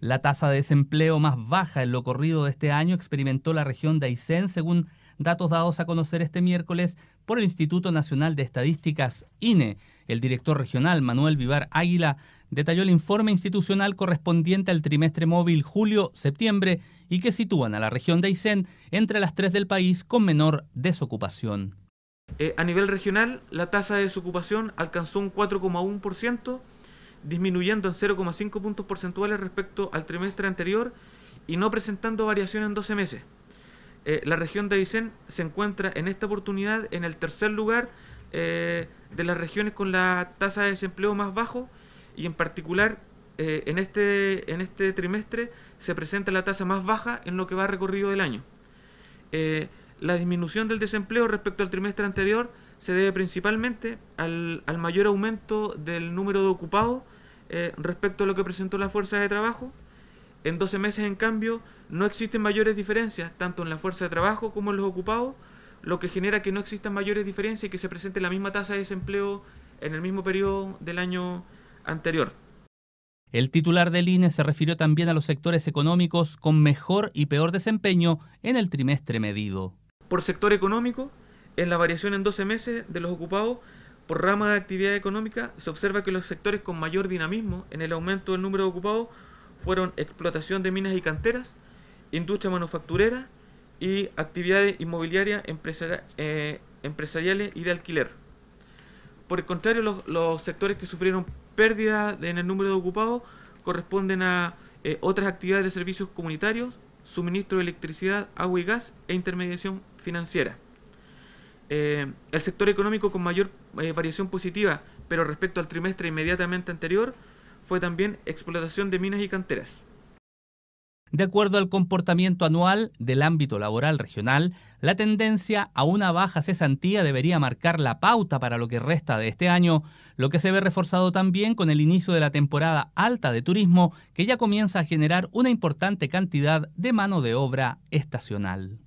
La tasa de desempleo más baja en lo corrido de este año experimentó la región de Aysén, según datos dados a conocer este miércoles por el Instituto Nacional de Estadísticas INE. El director regional Manuel Vivar Águila detalló el informe institucional correspondiente al trimestre móvil julio-septiembre y que sitúan a la región de Aysén entre las tres del país con menor desocupación. Eh, a nivel regional, la tasa de desocupación alcanzó un 4,1% disminuyendo en 0,5 puntos porcentuales respecto al trimestre anterior y no presentando variación en 12 meses. Eh, la región de Aysén se encuentra en esta oportunidad en el tercer lugar eh, de las regiones con la tasa de desempleo más bajo y en particular eh, en, este, en este trimestre se presenta la tasa más baja en lo que va recorrido del año. la disminución del desempleo respecto al trimestre anterior se debe principalmente al, mayor aumento del número de ocupados eh, respecto a lo que presentó la fuerza de trabajo. En 12 meses, en cambio, no existen mayores diferencias, tanto en la fuerza de trabajo como en los ocupados, lo que genera que no existan mayores diferencias y que se presente la misma tasa de desempleo en el mismo periodo del año anterior. El titular del INE se refirió también a los sectores económicos con mejor y peor desempeño en el trimestre medido. Por sector económico, en la variación en 12 meses de los ocupados por rama de actividad económica, se observa que los sectores con mayor dinamismo en el aumento del número de ocupados fueron explotación de minas y canteras, industria manufacturera y actividades inmobiliarias, eh, empresariales y de alquiler. Por el contrario, los, sectores que sufrieron pérdida en el número de ocupados corresponden a eh, otras actividades de servicios comunitarios, suministro de electricidad, agua y gas e intermediación financiera. Eh, el sector económico con mayor eh, variación positiva, pero respecto al trimestre inmediatamente anterior, fue también explotación de minas y canteras. De acuerdo al comportamiento anual del ámbito laboral regional, la tendencia a una baja cesantía debería marcar la pauta para lo que resta de este año, lo que se ve reforzado también con el inicio de la temporada alta de turismo que ya comienza a generar una importante cantidad de mano de obra estacional.